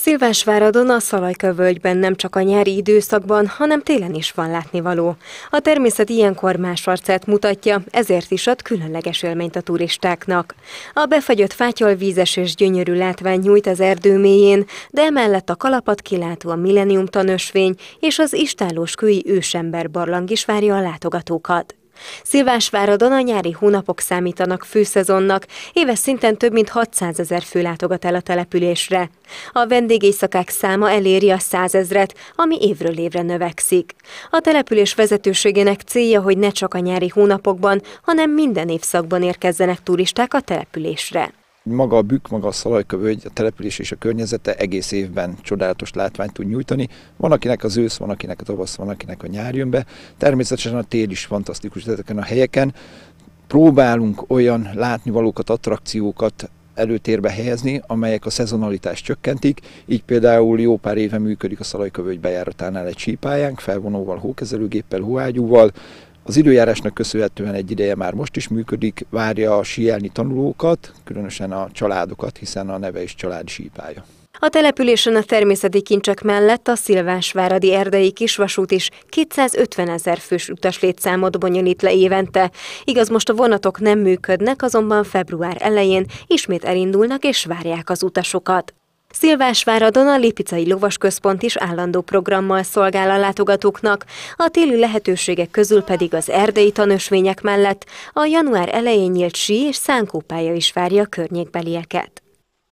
Szilvásváradon a Szalajka völgyben nem csak a nyári időszakban, hanem télen is van látnivaló. A természet ilyenkor más arcát mutatja, ezért is ad különleges élményt a turistáknak. A befagyott fátyol vízes és gyönyörű látvány nyújt az erdő mélyén, de emellett a kalapat kilátó a millenium tanösvény és az istálós kői ősember barlang is várja a látogatókat. Szilvásváradon a nyári hónapok számítanak főszezonnak, éves szinten több mint 600 ezer fő látogat el a településre. A vendégészakák száma eléri a 100 ezret, ami évről évre növekszik. A település vezetőségének célja, hogy ne csak a nyári hónapokban, hanem minden évszakban érkezzenek turisták a településre maga a bükk, maga a szalajkövőgy, a település és a környezete egész évben csodálatos látványt tud nyújtani. Van akinek az ősz, van akinek a tavasz, van akinek a nyár jön be. Természetesen a tél is fantasztikus ezeken a helyeken. Próbálunk olyan látnivalókat, attrakciókat előtérbe helyezni, amelyek a szezonalitást csökkentik, így például jó pár éve működik a szalajkövőgy bejáratánál egy sípályánk, felvonóval, hókezelőgéppel, hóágyúval, az időjárásnak köszönhetően egy ideje már most is működik, várja a síelni tanulókat, különösen a családokat, hiszen a neve is család sípája. A településen a természeti kincsek mellett a Szilvásváradi erdei kisvasút is 250 ezer fős létszámot bonyolít le évente. Igaz, most a vonatok nem működnek, azonban február elején ismét elindulnak és várják az utasokat. Szilvásváradon a Lipicai Lovasközpont is állandó programmal szolgál a látogatóknak, a téli lehetőségek közül pedig az erdei tanösvények mellett a január elején nyílt sí és szánkópája is várja a környékbelieket.